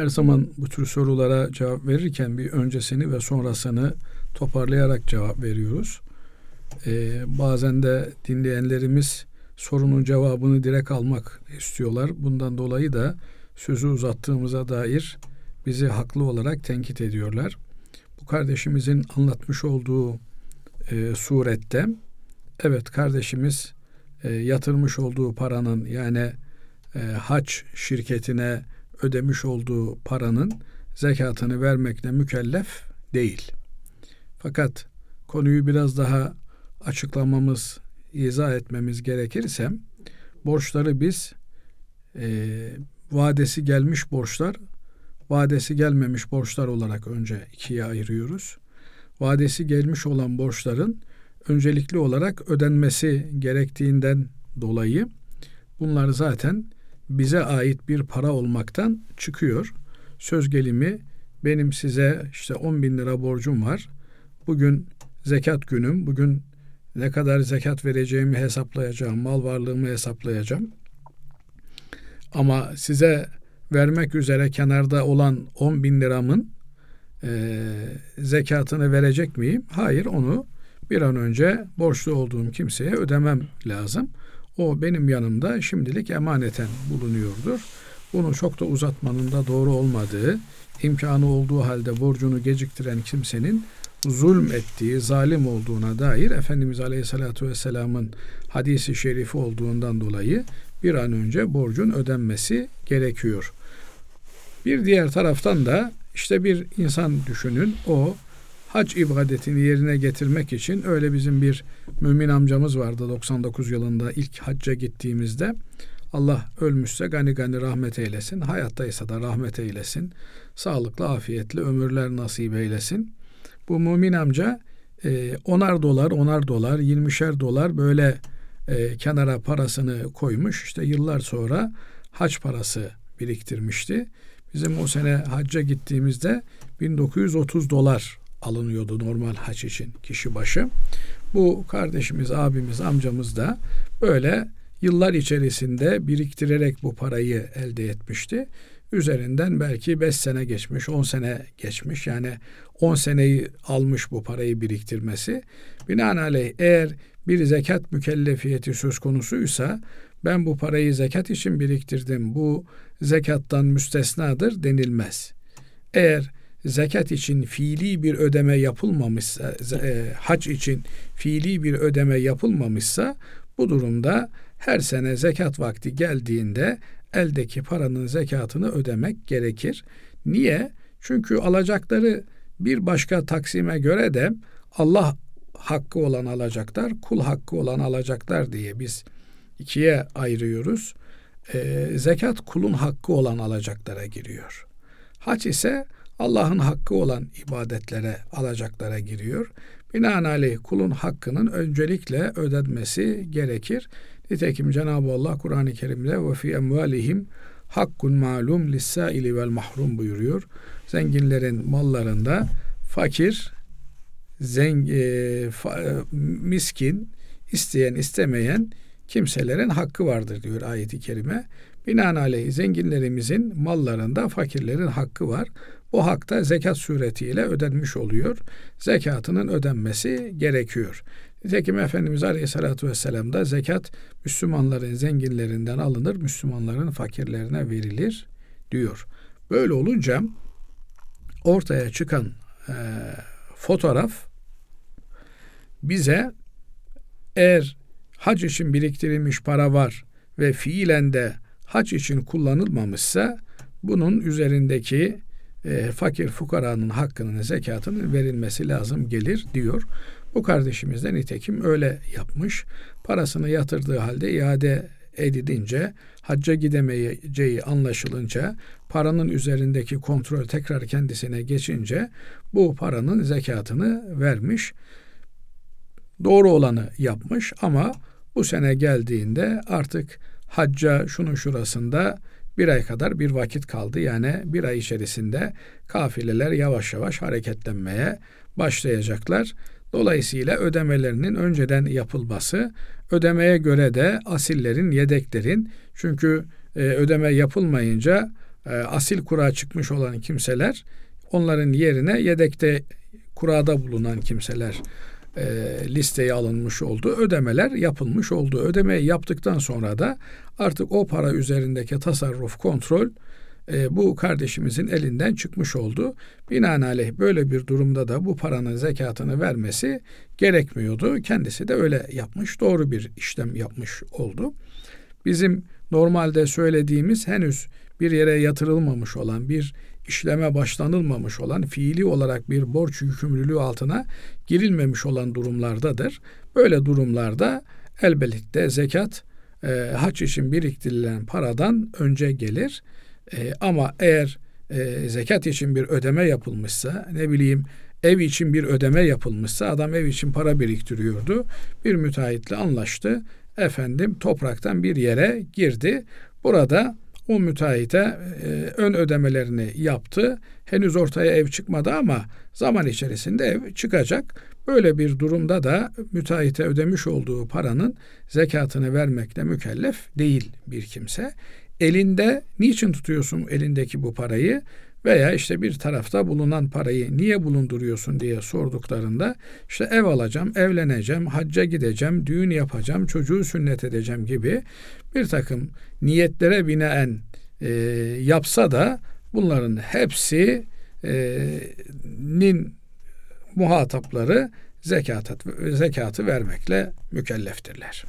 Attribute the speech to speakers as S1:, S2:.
S1: her zaman bu tür sorulara cevap verirken bir öncesini ve sonrasını toparlayarak cevap veriyoruz. Ee, bazen de dinleyenlerimiz sorunun cevabını direkt almak istiyorlar. Bundan dolayı da sözü uzattığımıza dair bizi haklı olarak tenkit ediyorlar. Bu kardeşimizin anlatmış olduğu e, surette evet kardeşimiz e, yatırmış olduğu paranın yani e, haç şirketine ödemiş olduğu paranın zekatını vermekle mükellef değil. Fakat konuyu biraz daha açıklamamız, izah etmemiz gerekirse borçları biz e, vadesi gelmiş borçlar, vadesi gelmemiş borçlar olarak önce ikiye ayırıyoruz. Vadesi gelmiş olan borçların öncelikli olarak ödenmesi gerektiğinden dolayı bunlar zaten bize ait bir para olmaktan çıkıyor. Söz gelimi benim size işte 10 bin lira borcum var. Bugün zekat günüm. Bugün ne kadar zekat vereceğimi hesaplayacağım. Mal varlığımı hesaplayacağım. Ama size vermek üzere kenarda olan 10 bin liramın e, zekatını verecek miyim? Hayır onu bir an önce borçlu olduğum kimseye ödemem lazım. O benim yanımda şimdilik emaneten bulunuyordur. Bunu çok da uzatmanın da doğru olmadığı, imkanı olduğu halde borcunu geciktiren kimsenin zulm ettiği, zalim olduğuna dair Efendimiz Aleyhisselatü Vesselam'ın hadisi şerifi olduğundan dolayı bir an önce borcun ödenmesi gerekiyor. Bir diğer taraftan da işte bir insan düşünün o hac ibadetini yerine getirmek için öyle bizim bir mümin amcamız vardı 99 yılında ilk hacca gittiğimizde. Allah ölmüşse gani gani rahmet eylesin. Hayattaysa da rahmet eylesin. Sağlıklı, afiyetli ömürler nasip eylesin. Bu mümin amca e, onar dolar, onar dolar, yirmişer dolar böyle e, kenara parasını koymuş. İşte yıllar sonra hac parası biriktirmişti. Bizim o sene hacca gittiğimizde 1930 dolar alınıyordu normal haç için kişi başı. Bu kardeşimiz, abimiz, amcamız da böyle yıllar içerisinde biriktirerek bu parayı elde etmişti. Üzerinden belki 5 sene geçmiş, 10 sene geçmiş. Yani 10 seneyi almış bu parayı biriktirmesi. Binaenaleyh eğer bir zekat mükellefiyeti söz konusuysa ben bu parayı zekat için biriktirdim. Bu zekattan müstesnadır denilmez. Eğer zekat için fiili bir ödeme yapılmamışsa, e, hac için fiili bir ödeme yapılmamışsa bu durumda her sene zekat vakti geldiğinde eldeki paranın zekatını ödemek gerekir. Niye? Çünkü alacakları bir başka taksime göre de Allah hakkı olan alacaklar, kul hakkı olan alacaklar diye biz ikiye ayırıyoruz. E, zekat kulun hakkı olan alacaklara giriyor.
S2: Hac ise
S1: Allah'ın hakkı olan ibadetlere, alacaklara giriyor. Binaenaleyh kulun hakkının öncelikle ödenmesi gerekir. Nitekim Cenab-ı Allah Kur'an-ı Kerim'de ve fi emvalihim hakkun malum lissaili vel mahrum buyuruyor. Zenginlerin mallarında fakir, zeng, e, fa, e, miskin, isteyen istemeyen kimselerin hakkı vardır diyor ayeti kerime. Binaenaleyh zenginlerimizin mallarında fakirlerin hakkı var. Bu hakta zekat suretiyle ödenmiş oluyor. Zekatının ödenmesi gerekiyor. Nitekim Efendimiz Aleyhisselatü Vesselam da zekat Müslümanların zenginlerinden alınır, Müslümanların fakirlerine verilir diyor. Böyle olunca ortaya çıkan e, fotoğraf bize eğer hac için biriktirilmiş para var ve fiilen de hac için kullanılmamışsa bunun üzerindeki e, fakir fukaranın hakkının zekatının verilmesi lazım gelir diyor. Bu kardeşimiz de nitekim öyle yapmış. Parasını yatırdığı halde iade edilince, hacca gidemeyeceği anlaşılınca, paranın üzerindeki kontrol tekrar kendisine geçince bu paranın zekatını vermiş. Doğru olanı yapmış ama bu sene geldiğinde artık hacca şunun şurasında bir ay kadar bir vakit kaldı. Yani bir ay içerisinde kafileler yavaş yavaş hareketlenmeye başlayacaklar. Dolayısıyla ödemelerinin önceden yapılması, ödemeye göre de asillerin, yedeklerin çünkü e, ödeme yapılmayınca e, asil kura çıkmış olan kimseler onların yerine yedekte kurada bulunan kimseler e, listeye alınmış oldu. Ödemeler yapılmış oldu. Ödemeyi yaptıktan sonra da artık o para üzerindeki tasarruf kontrol e, bu kardeşimizin elinden çıkmış oldu. Binaenaleyh böyle bir durumda da bu paranın zekatını vermesi gerekmiyordu. Kendisi de öyle yapmış. Doğru bir işlem yapmış oldu. Bizim normalde söylediğimiz henüz bir yere yatırılmamış olan bir işleme başlanılmamış olan fiili olarak bir borç yükümlülüğü altına girilmemiş olan durumlardadır. Böyle durumlarda elbette zekat e, haç için biriktirilen paradan önce gelir. E, ama eğer e, zekat için bir ödeme yapılmışsa ne bileyim ev için bir ödeme yapılmışsa adam ev için para biriktiriyordu. Bir müteahhitle anlaştı. Efendim topraktan bir yere girdi. Burada o müteahhite e, ön ödemelerini yaptı. Henüz ortaya ev çıkmadı ama zaman içerisinde ev çıkacak. Böyle bir durumda da müteahhite ödemiş olduğu paranın zekatını vermekle mükellef değil bir kimse. Elinde niçin tutuyorsun elindeki bu parayı? Veya işte bir tarafta bulunan parayı niye bulunduruyorsun diye sorduklarında işte ev alacağım, evleneceğim, hacca gideceğim, düğün yapacağım, çocuğu sünnet edeceğim gibi bir takım niyetlere binaen e, yapsa da bunların hepsi e, nin muhatapları zekatı, zekatı vermekle mükelleftirler.